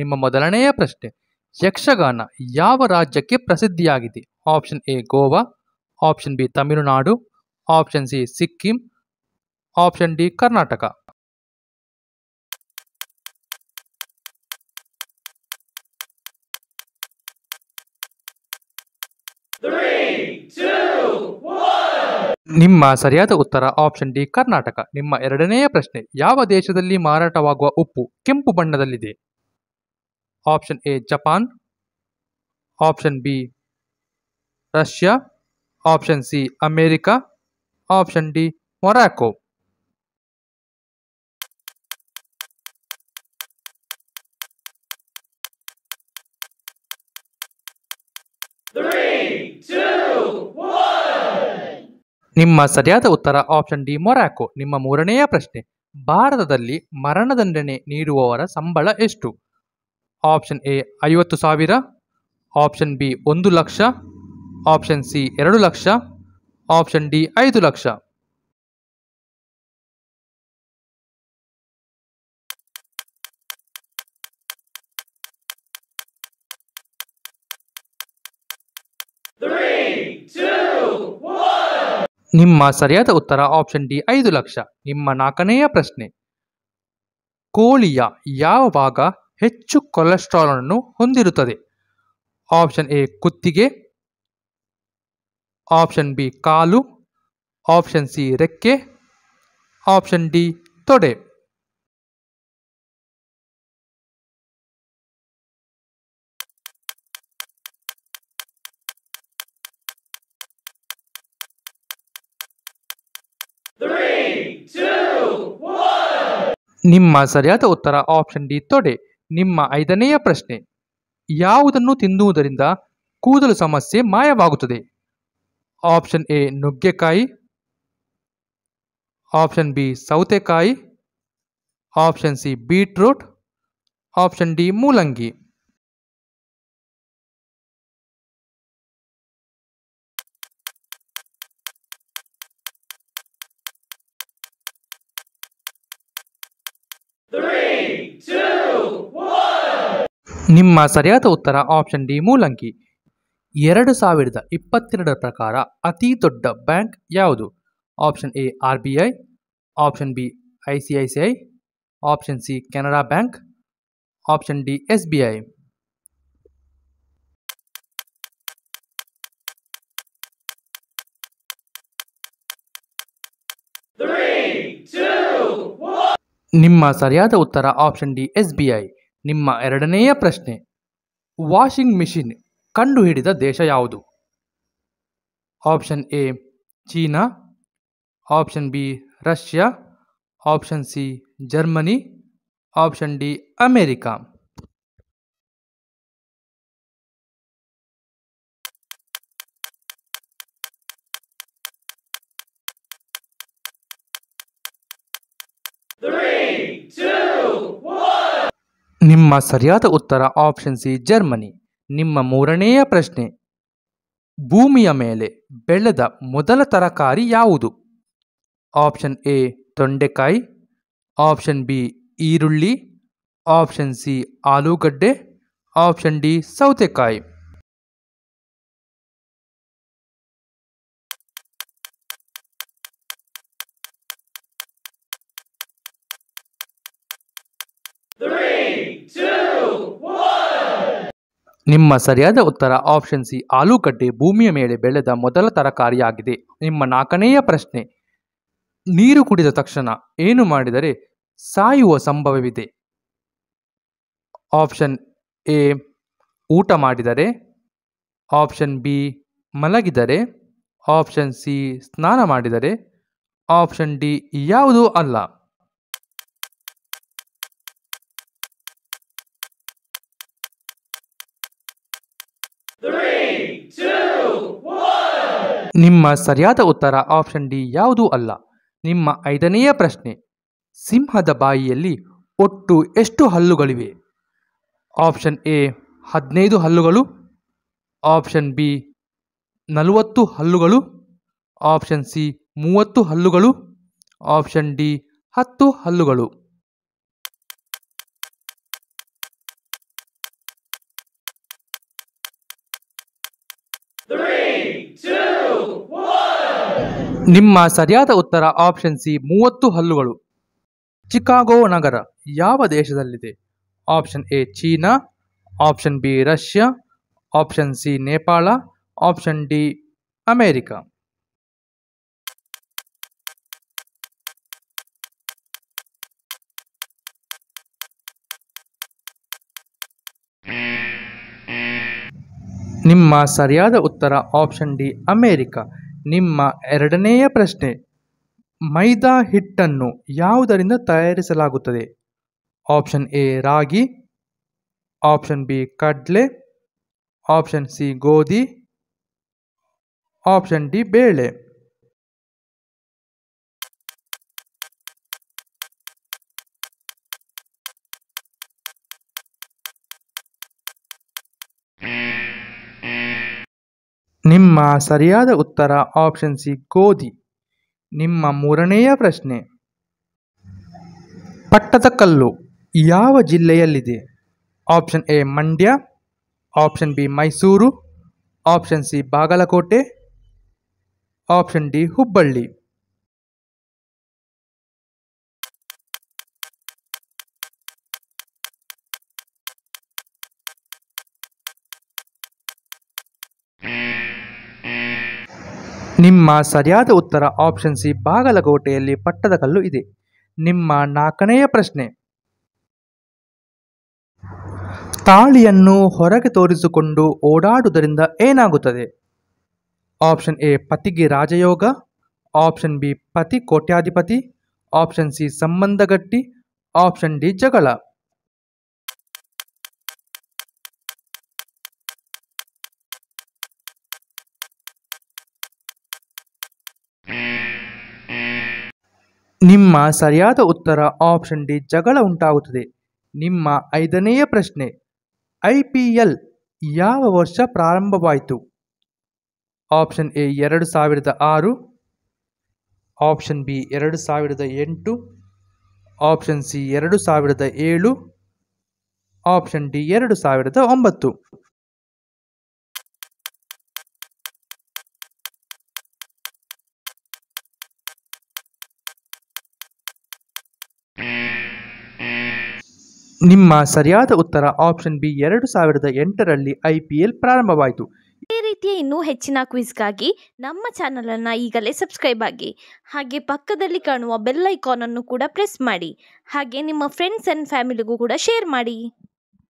ನಿಮ್ಮ ಮೊದಲನೆಯ ಪ್ರಶ್ನೆ ಯಕ್ಷಗಾನ ಯಾವ ರಾಜ್ಯಕ್ಕೆ ಪ್ರಸಿದ್ಧಿಯಾಗಿದೆ option A Goa option B Tamil Nadu option C Sikkim option D Karnataka ನಿಮ್ಮ ಸರಿಯಾದ ಉತ್ತರ ಆಪ್ಷನ್ ಡಿ ಕರ್ನಾಟಕ ನಿಮ್ಮ ಎರಡನೆಯ ಪ್ರಶ್ನೆ ಯಾವ ದೇಶದಲ್ಲಿ ಮಾರಾಟವಾಗುವ ಉಪ್ಪು ಕೆಂಪು ಬಣ್ಣದಲ್ಲಿದೆ option A Japan option B Russia option C America option D Morocco ನಿಮ್ಮ ಸರಿಯಾದ ಉತ್ತರ ಆಪ್ಷನ್ ಡಿ ಮೊರಾಕೋ ನಿಮ್ಮ ಮೂರನೆಯ ಪ್ರಶ್ನೆ ಭಾರತದಲ್ಲಿ ಮರಣದಂಡನೆ ನೀಡುವವರ ಸಂಬಳ ಎಷ್ಟು ಆಪ್ಷನ್ ಎ ಐವತ್ತು ಸಾವಿರ ಆಪ್ಷನ್ ಬಿ ಒಂದು ಲಕ್ಷ ಆಪ್ಷನ್ ಸಿ ಎರಡು ಲಕ್ಷ ಆಪ್ಷನ್ ಡಿ ಐದು ಲಕ್ಷ ನಿಮ್ಮ ಸರಿಯಾದ ಉತ್ತರ ಆಪ್ಷನ್ ಡಿ ಐದು ಲಕ್ಷ ನಿಮ್ಮ ನಾಲ್ಕನೆಯ ಪ್ರಶ್ನೆ ಕೋಳಿಯ ಯಾವ ಭಾಗ ಹೆಚ್ಚು ಅನ್ನು ಹೊಂದಿರುತ್ತದೆ ಆಪ್ಷನ್ ಎ ಕುತ್ತಿಗೆ ಆಪ್ಷನ್ ಬಿ ಕಾಲು ಆಪ್ಷನ್ ಸಿ ರೆಕ್ಕೆ ಆಪ್ಷನ್ ಡಿ ತೊಡೆ ನಿಮ್ಮ ಸರಿಯಾದ ಉತ್ತರ ಆಪ್ಷನ್ ಡಿ ತೊಡೆ ನಿಮ್ಮ ಐದನೆಯ ಪ್ರಶ್ನೆ ಯಾವುದನ್ನು ತಿನ್ನುವುದರಿಂದ ಕೂದಲು ಸಮಸ್ಯೆ ಮಾಯವಾಗುತ್ತದೆ ಆಪ್ಷನ್ ಎ ನುಗ್ಗೆಕಾಯಿ ಆಪ್ಷನ್ ಬಿ ಸೌತೆಕಾಯಿ option C beetroot option D ಮೂಲಂಗಿ ನಿಮ್ಮ ಸರಿಯಾದ ಉತ್ತರ ಆಪ್ಷನ್ ಡಿ ಮೂಲಂಕಿ ಎರಡು ಸಾವಿರದ ಇಪ್ಪತ್ತೆರಡರ ಪ್ರಕಾರ ಅತಿ ದೊಡ್ಡ ಬ್ಯಾಂಕ್ ಯಾವುದು option A R B I option B I C I C I option C Canara bank option D S B I ನಿಮ್ಮ ಸರಿಯಾದ ಉತ್ತರ option D S B I ನಿಮ್ಮ ಎರಡನೆಯ ಪ್ರಶ್ನೆ ವಾಷಿಂಗ್ ಮಿಷಿನ್ ಕಂಡುಹಿಡಿದ ದೇಶ ಯಾವುದು option A China option B Russia option C Germany option D America ನಿಮ್ಮ ಸರಿಯಾದ ಉತ್ತರ ಆಪ್ಷನ್ ಸಿ ಜರ್ಮನಿ ನಿಮ್ಮ ಮೂರನೆಯ ಪ್ರಶ್ನೆ ಭೂಮಿಯ ಮೇಲೆ ಬೆಳೆದ ಮೊದಲ ತರಕಾರಿ ಯಾವುದು ಆಪ್ಷನ್ ಎ ತೊಂಡೆಕಾಯಿ ಆಪ್ಷನ್ ಬಿ ಈರುಳ್ಳಿ ಆಪ್ಷನ್ ಸಿ ಆಲೂಗಡ್ಡೆ ಆಪ್ಷನ್ ಡಿ ಸೌತೆಕಾಯಿ ನಿಮ್ಮ ಸರಿಯಾದ ಉತ್ತರ ಆಪ್ಷನ್ ಸಿ ಆಲೂಗಡ್ಡೆ ಭೂಮಿಯ ಮೇಲೆ ಬೆಳೆದ ಮೊದಲ ತರಕಾರಿಯಾಗಿದೆ ನಿಮ್ಮ ನಾಲ್ಕನೆಯ ಪ್ರಶ್ನೆ ನೀರು ಕುಡಿದ ತಕ್ಷಣ ಏನು ಮಾಡಿದರೆ ಸಾಯುವ ಸಂಭವವಿದೆ ಆಪ್ಷನ್ ಎ ಊಟ ಮಾಡಿದರೆ ಆಪ್ಷನ್ ಬಿ ಮಲಗಿದರೆ ಆಪ್ಷನ್ ಸಿ ಸ್ನಾನ ಮಾಡಿದರೆ ಆಪ್ಷನ್ ಡಿ ಯಾವುದೂ ಅಲ್ಲ ನಿಮ್ಮ ಸರಿಯಾದ ಉತ್ತರ ಆಪ್ಷನ್ ಡಿ ಯಾವುದೂ ಅಲ್ಲ ನಿಮ್ಮ ಐದನೆಯ ಪ್ರಶ್ನೆ ಸಿಂಹದ ಬಾಯಿಯಲ್ಲಿ ಒಟ್ಟು ಎಷ್ಟು ಹಲ್ಲುಗಳಿವೆ ಆಪ್ಷನ್ ಎ ಹದಿನೈದು ಹಲ್ಲುಗಳು ಆಪ್ಷನ್ ಬಿ ನಲವತ್ತು ಹಲ್ಲುಗಳು ಆಪ್ಷನ್ ಸಿ ಮೂವತ್ತು ಹಲ್ಲುಗಳು ಆಪ್ಷನ್ ಡಿ ಹತ್ತು ಹಲ್ಲುಗಳು ನಿಮ್ಮ ಸರಿಯಾದ ಉತ್ತರ ಆಪ್ಷನ್ ಸಿ ಮೂವತ್ತು ಹಲ್ಲುಗಳು ಚಿಕಾಗೋ ನಗರ ಯಾವ ದೇಶದಲ್ಲಿದೆ option A China option B Russia option C Nepal option D America ನಿಮ್ಮ ಸರಿಯಾದ ಉತ್ತರ ಆಪ್ಷನ್ ಡಿ ಅಮೇರಿಕಾ ನಿಮ್ಮ ಎರಡನೆಯ ಪ್ರಶ್ನೆ ಮೈದಾ ಹಿಟ್ಟನ್ನು ಯಾವುದರಿಂದ ತಯಾರಿಸಲಾಗುತ್ತದೆ ಆಪ್ಷನ್ ಎ ರಾಗಿ ಆಪ್ಷನ್ ಬಿ ಕಡಲೆ ಆಪ್ಷನ್ ಸಿ ಗೋಧಿ ಆಪ್ಷನ್ ಡಿ ಬೇಳೆ ನಿಮ್ಮ ಸರಿಯಾದ ಉತ್ತರ ಆಪ್ಷನ್ ಸಿ ಗೋಧಿ ನಿಮ್ಮ ಮೂರನೆಯ ಪ್ರಶ್ನೆ ಪಟ್ಟದಕಲ್ಲು ಯಾವ ಜಿಲ್ಲೆಯಲ್ಲಿದೆ option A Mandya option B Mysuru option C Bagalkote option D Hubballi ನಿಮ್ಮ ಸರಿಯಾದ ಉತ್ತರ ಆಪ್ಷನ್ ಸಿ ಬಾಗಲಕೋಟೆಯಲ್ಲಿ ಪಟ್ಟದಕಲ್ಲು ಇದೆ ನಿಮ್ಮ ನಾಲ್ಕನೆಯ ಪ್ರಶ್ನೆ ತಾಳಿಯನ್ನು ಹೊರಗೆ ತೋರಿಸಿಕೊಂಡು ಓಡಾಡುವುದರಿಂದ ಏನಾಗುತ್ತದೆ ಆಪ್ಷನ್ ಎ ಪತಿಗೆ ರಾಜಯೋಗ ಆಪ್ಷನ್ ಬಿ ಪತಿ ಕೋಟ್ಯಾಧಿಪತಿ ಆಪ್ಷನ್ ಸಿ ಸಂಬಂಧಗಟ್ಟಿ ಆಪ್ಷನ್ ಡಿ ಜಗಳ ನಿಮ್ಮ ಸರಿಯಾದ ಉತ್ತರ ಆಪ್ಷನ್ ಡಿ ಜಗಳ ಉಂಟಾಗುತ್ತದೆ ನಿಮ್ಮ ಐದನೆಯ ಪ್ರಶ್ನೆ ಐ ಪಿ ಎಲ್ ಯಾವ ವರ್ಷ ಪ್ರಾರಂಭವಾಯಿತು ಆಪ್ಷನ್ ಎ ಎರಡು ಸಾವಿರದ ಆರು ಆಪ್ಷನ್ ಬಿ ಎರಡು ಸಾವಿರದ ಎಂಟು ಆಪ್ಷನ್ ಸಿ ಎರಡು ಸಾವಿರದ ಏಳು ಆಪ್ಷನ್ ಡಿ ಎರಡು ಸಾವಿರದ ಒಂಬತ್ತು ನಿಮ್ಮ ಸರಿಯಾದ ಉತ್ತರ ಆಪ್ಷನ್ ಬಿ ಎರಡು ಸಾವಿರದ ಎಂಟರಲ್ಲಿ ಐ ಪಿ ಎಲ್ ಪ್ರಾರಂಭವಾಯಿತು ಈ ರೀತಿಯ ಇನ್ನೂ ಹೆಚ್ಚಿನ ಕ್ವಿಜ್ಗಾಗಿ ನಮ್ಮ ಚಾನಲನ್ನು ಈಗಲೇ ಸಬ್ಸ್ಕ್ರೈಬ್ ಆಗಿ ಹಾಗೆ ಪಕ್ಕದಲ್ಲಿ ಕಾಣುವ ಬೆಲ್ ಅನ್ನು ಕೂಡ ಪ್ರೆಸ್ ಮಾಡಿ ಹಾಗೆ ನಿಮ್ಮ ಫ್ರೆಂಡ್ಸ್ ಅಂಡ್ ಫ್ಯಾಮಿಲಿಗೂ ಕೂಡ ಶೇರ್ ಮಾಡಿ